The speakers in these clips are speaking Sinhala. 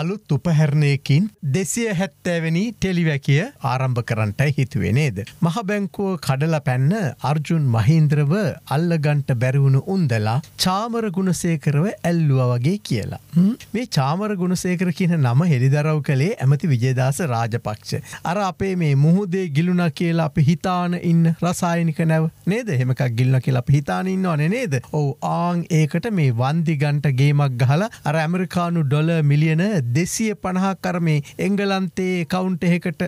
අලුත් උපහැරණයකින් දෙසිය හැත්තෑවැනි ටෙලිවැකිය ආරම්භ කරන්නට හිතුවේ නේද. මහබැංකුව කඩල පැන්න අර්ජුන් මහින්ද්‍රව අල්ලගන්ට බැරිවුණු උන්දලා චාමර ගුණසේකරව ඇල්ලුව වගේ කියලා. මේ චාමර ගුණසේකර කියන නම හෙළිදරව් කළේ ඇමති විජේදාස රාජපක්ෂ. අර අපේ මේ මුහුදේ ගිලුණ කියලා අපි හිතාන ඉන්න රසායනික නැව නේද හෙමකක් ගිල්ල කියලා අපි හිතාන ඉන්න අනේ නේද. ඔව ආං ඒකට මේ වන්දිගන්ට ගේමක් ගහලා අර ඇමරිකානු ඩොල මිලියන දෙසිය පණහා කරමේ එංගලන්තයේ කවුන්ට එහෙකට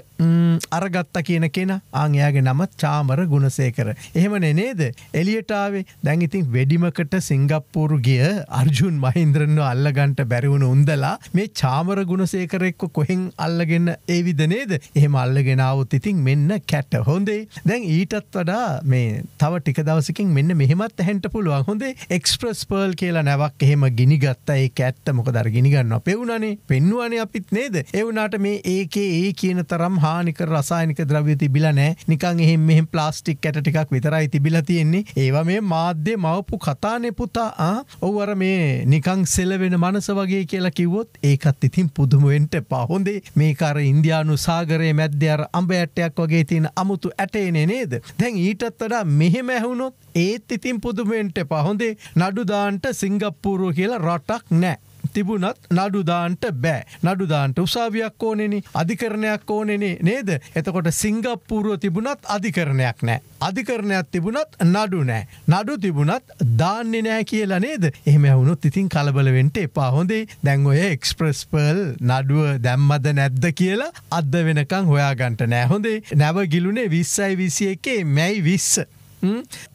අරගත්ත කියන කෙන ආංයාගේ නම චාමර ගුණසේකර. එහෙමන නේද එලියටාවේ දැංඉතින් වැඩිමකට සිංගප්පූරු ගිය අර්ජුන් මහින්ද්‍රන්ව අල්ලගන්ට බැරිවුණු උන්දලා මේ චාමර ගුණසේකරෙක්ක කොහෙන් අල්ලගෙන ඒවිද නේද එහෙම අල්ලගෙනාවත් ඉතින් මෙන්න කැට හොඳේ දැන් ඊටත් වඩා මේ තව ටික දවසකින් මෙන්න මෙහෙමත් හැට පුළුවන් හොඳේ එක්ස්ප්‍රස් පර්ල් කියලා නැවක් එහෙම ගිනිගත්ත ඒ ඇත්ත මොක දර ගිනිගන්න පෙවුණනේ පෙන්නුවනේ අපිත් නේද එවුනාට මේ ඒකේ ඒ කියන තරම් හානික රසායනික ද්‍රව්‍ය තිබිලා නෑ නිකන් එහෙම මෙහෙම ප්ලාස්ටික් කැට ටිකක් විතරයි තිබිලා තියෙන්නේ ඒවා මේ මාධ්‍ය මවපු කතානේ පුතා ආ ඔව් අර මේ නිකන් සෙලවෙන මනස වගේ කියලා කිව්වොත් ඒකත් ඉතින් පුදුම වෙන්න එපා හොඳේ මේක අර ඉන්දියානු සාගරයේ මැද්දේ අර අඹ ඇටයක් වගේ තියෙන අමුතු ඇටේනේ නේද දැන් ඊටත් වඩා මෙහෙම ඇහුනොත් ඒත් ඉතින් පුදුම වෙන්න එපා හොඳේ නඩු දාන්න සිංගප්පූරුව කියලා රටක් නෑ තිබුණත් නඩුදාන්ට බෑ නඩුදාන්ට උසාවියක් ඕනෙනි අධිකරණයක් ඕනෙනේ නේද එතකොට සිංගප්පූරුව තිබුණත් අධිකරණයක් නෑ අධිකරණයක් තිබුණත් නඩු නෑ නඩු තිබුණත් දාන්න නෑ කියලා නේද එහම වුණුත් ඉතින් කලබලවෙන්ට එපා හොඳේ දැන් ඔය එක්ස්ප්‍රස් පර්ල් නඩුව දැම්මද නැද්ද කියලා අද වෙනකං හොයාගන්ට නෑ හොඳේ නැව ගිලුනේ විස්සයි විසිය එකේ මැයි විස්ස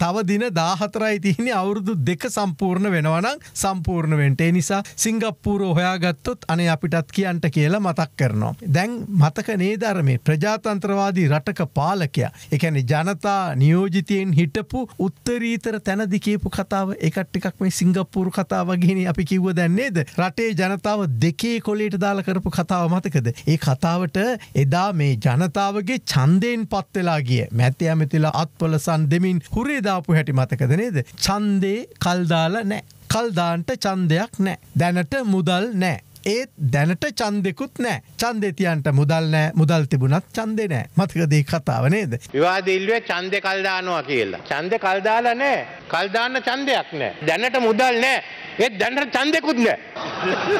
තව දින දාහතරයි තිහිනි අවුරුදු දෙක සම්පූර්ණ වෙනවනම් සම්පූර්ණවෙන්ට නිසා සිංගප්පූර ඔහයාගත්තොත් අන අපිටත් කියන්ට කියලා මතක් කරනවා. දැන් මතක නේදර මේ ප්‍රජාතන්ත්‍රවාදී රටක පාලකයා. එකැන ජනතා නියෝජිතයෙන් හිටපු උත්තරීතර තැනදිකේපු කතාව එකට්ටිකක් මේ සිංගප්පූරු කතාවගෙන අපි කිව්ව දැන්නේද. රටේ ජනතාව දෙකේ කොලේට දාල කරපු කතාව මතකද. ඒ කතාවට එදා මේ ජනතාවගේ චන්දයෙන් පත්වෙලා ගිය මැති ඇමතිලා අත්පලසන් දෙමින් මුලින් හුරේදාපු හැටි මතකද නේද. චන්දේ කල්දාල නෑ. කල්දාන්ට චන්දයක් නෑ. දැනට මුදල් නෑ. ඒත් දැනට චන්දෙකුත් නෑ චන්දෙතියන්ට මුදල් නෑ මුදල් තිබුණත් චන්දෙ නෑ මතකදී කතාව නේද. විවාදිල්ුවේ චන්දෙ කල්දානවා කියලා. චන්ද කල්දාල නෑ කල්දාන්න චන්දයක් නෑ. දැනට මුදල් නෑ ඒත් දැනට චන්දෙකුත් නෑ.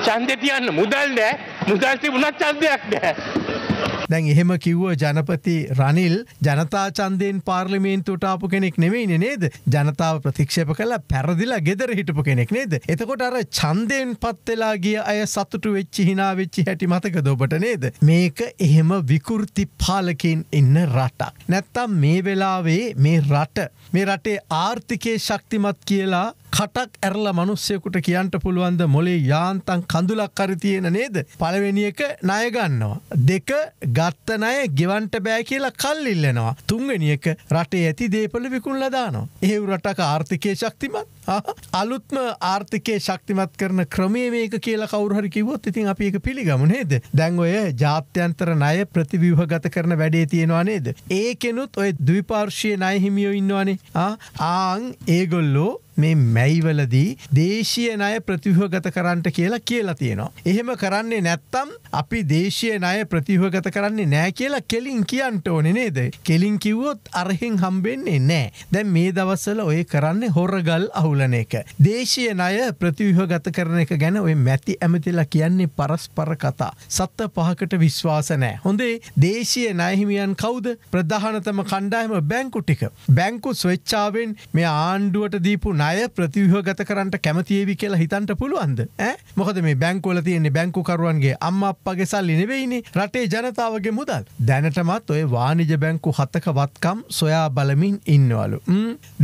චන්දෙතියන්න මුදල් නෑ මුදල් තිබුණත් චන්දයක් නෑ. දැන් එහෙම කිව්ව ජනපති රනිල් ජනතා චන්දයෙන් පාර්ලිමේන්තුට ආපු කෙනෙක් නෙවෙයින නේද ජනතාව ප්‍රතික්ෂප කලා පැරදිලා ගෙදර හිටපු කෙනෙක් නේද එතකොට අර චන්දයෙන් පත්වෙලා ගිය අය සතුටු වෙච්චි හිනා වෙච්චි හැටි මතක දොබට නේද මේක එහෙම විකෘති පාලකින් ඉන්න රටක් නැත්තම් මේ වෙලාවේ මේ රට මේ රටේ ආර්ථිකය ශක්තිමත් කියලා කටක් ඇරලා මනුස්සයකුට කියන්ට පුළුවන්ද මොලේ යාන්තන් කඳුලක් අරි තියෙන නේද. පළවෙනික ණයගන්නවා. දෙක ගත්තනය ගෙවන්ට බෑ කියලා කල්ඉල්ලෙනවා. තුන්වෙනියක රටේ ඇති දේපල විකුල්ලදානවා. එහෙවු රටක ආර්ථිකය ශක්තිමත් අලුත්ම ආර්ථිකය ශක්තිමත් කරන ක්‍රමේවේක කියල කවරහරි කිවොත් ඉතින් අපඒක පිළිගම නේද දැන් ඔය ජාත්‍යන්තර නය ප්‍රතිවිවහගත කරන වැඩේ තියෙනවා නේද. ඒකෙනුත් ඔය දවිපාර්ශය නයහිමියෝ ඉන්නවානේ ආං ඒගොල්ලෝ මේ මැයිවලදී දේශය නය ප්‍රතිහගත කරන්නට කියලා කියලා තියෙනවා. එහෙම කරන්නේ නැත්තම් අපි දේශය නය ප්‍රතිහගත කරන්නේ නෑ කියලා කෙලින් කියන්ට ඕනෙ නේද. කෙලින් කිව්වොත් අරහෙන් හම්බෙන්නේ නෑ. දැන් මේ දවස්සල ඔය කරන්නේ හොරගල් අවුලන එක. දේශය නය ප්‍රතිවහගත කරන එක ගැන ඔය මැති ඇමතිලා කියන්නේ පරස්පර කතා. සත්ත පහකට විශ්වාස නෑ. හොඳේ දේශය නයහිමියන් කවුද ප්‍රධානතම කණ්ඩායම බැංකු ටික. බැංකු ස්වෙච්චාවෙන් මේ ආණ්ඩුවට දීපු නය ණය ප්‍රතිවහගත කරට කැමතිේවි කියලා හිතන්ට පුළුවන්ද මොකද මේ බැංකොල තියන්නේ බැංකුකරුවන්ගේ අම්ම අපගේ සල්ලි නෙවෙයින රටේ ජනතාවගේ මුදල් දැනටමත් ඔය වානිජ බැංකු හතක වත්කම් සොයා බලමින් ඉන්නවලු.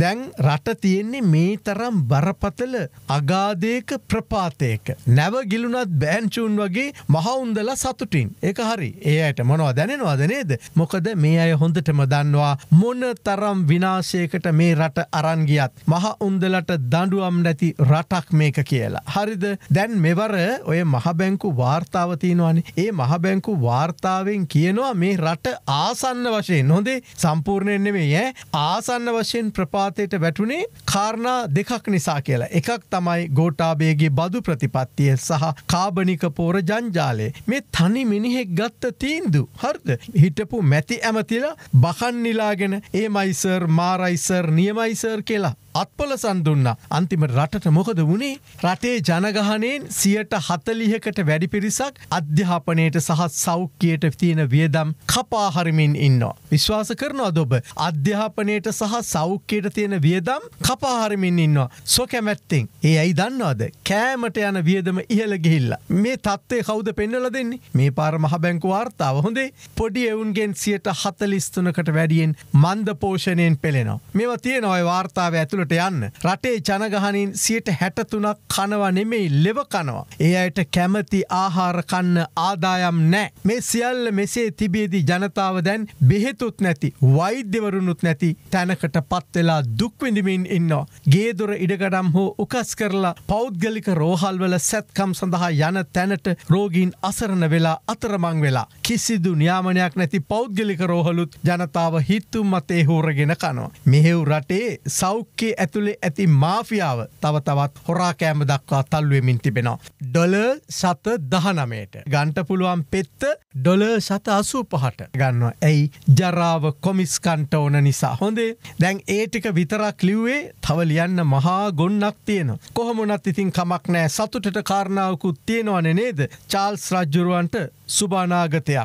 දැන් රට තියෙන්නේ මේ තරම් බරපතල අගාදයක ප්‍රපාතයක. නැව ගිලුනත් බෑන්චූන් වගේ මහවුන්දල සතුටින් එක හරි ඒයට මොනවා දැනෙනවාද නේද මොකද මේ අය හොඳටම දන්නවා මොන තරම් විනාශයකට මේ රට අරන්ගියත් මහ උන්දල ඒගොල්ලට දඩුවම් නැති රටක් මේක කියලා. හරිද දැන් මෙවර ඔය මහබැංකු වාර්තාවතියනවානි ඒ මහබැංකු වාර්තාවෙන් කියනවා මේ රට ආසන්න වශයෙන් හොඳේ සම්පූර්ණයෙන් නෙමේ ය ආසන්න වශයෙන් ප්‍රපාතයට වැටුනේ කාරණා දෙකක් නිසා කියලා. එකක් තමයි ගෝටාබේගේ බදු ප්‍රතිපත්තිය සහ කාබනික පෝර ජංජාලය මේ තනි මිනිහෙක් ගත්ත තීන්දු හර්ද හිටපු මැති ඇමතිලා බකන්නිලාගෙන ඒ මයිසර් මාරයිසර් නියමයිසර් කියලා අත්පොලසන් දුන්න අන්තිම රටට මොකද වුණේ රටේ ජනගහනයෙන් සියට හතලිහකට වැඩි පිරිසක් අධ්‍යාපනයට සහ සෞඛ්‍යයට තියෙන වියදම් කපාහරිමින් ඉන්නවා. විශ්වාස කරනවා දොබ අධ්‍යාපනයට සහ සෞඛ්‍යයට තියෙන වියදම් කපාහරිමින් ඉන්නවා සොකැමැත්තෙන් ඒ ඇයි දන්නවාද කෑමට යන වියදම ඉහළ ගිහිල්ලා මේ තත්ත්වය කවුද පෙන්නල දෙන්නේ මේ පාර මහ බැංකු වාර්තාව හොඳේ පොඩි එවුන්ගෙන් සියට හතලිස්තුනකට වැඩියෙන් මන්ද පෝෂණයෙන් පෙළෙනවා. මෙව තියෙනවයි වාර්තාව ඇතුළ දුරට යන්න. රටේ ජනගහනින් සියට හැටතුනක් කනවා නෙමෙයි ලෙව කනවා. ඒ අයට කැමති ආහාර කන්න ආදායම් නෑ. මේ සියල්ල මෙසේ තිබේදී ජනතාව දැන් බෙහෙතුත් නැති වෛද්‍යවරුණුත් නැති තැනකට පත්වෙලා දුක්විඳමින් ඉන්නවා. ගේදොර ඉඩගඩම් හෝ උකස් කරලා පෞද්ගලික රෝහල්වල සැත්කම් සඳහා යන තැනට රෝගීන් අසරණ වෙලා අතරමං වෙලා. කිසිදු න්‍යාමනයක් නැති පෞද්ගලික රෝහලුත් ජනතාව හිත්තුම් මතේ හෝරගෙන කනවා. මෙහෙව් රටේ සෞඛ්‍ය ඇතුළේ ඇති මාෆියාව තව තවත් හොරාකෑම දක්වා තල්ුවමින් තිබෙනවා. ඩොල සත දහනමයට ගන්ට පුළුවන් පෙත්ත ඩොල සත අසූ පහට ගන්නවා ඇයි ජරාව කොමිස්කන්ට ඕන නිසා හොඳේ දැන් ඒටික විතරක් ලිව්වේ තව ලියන්න මහා ගොන්නක් තියෙන. කොහොමනත් ඉතින් කමක් නෑ සතුටට කාරණාවකුත් තියෙනවන නේද චාල්ස් රජ්ජුරුවන්ට සුභානාගතයක්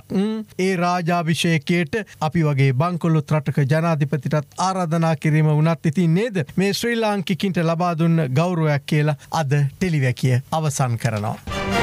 ඒ රාජාභිෂයකයට අපි වගේ බංකොල්ලු ත්‍රටක ජනාධිපතිටත් ආරාධනා කිරීම වනත් ඉතින් නේද මේ ශ්‍රී ලාංකිකින්ට ලබාදුන්න ගෞරුවයක් කියලා අද ටෙලිවැකිය අවසන් කරනවා.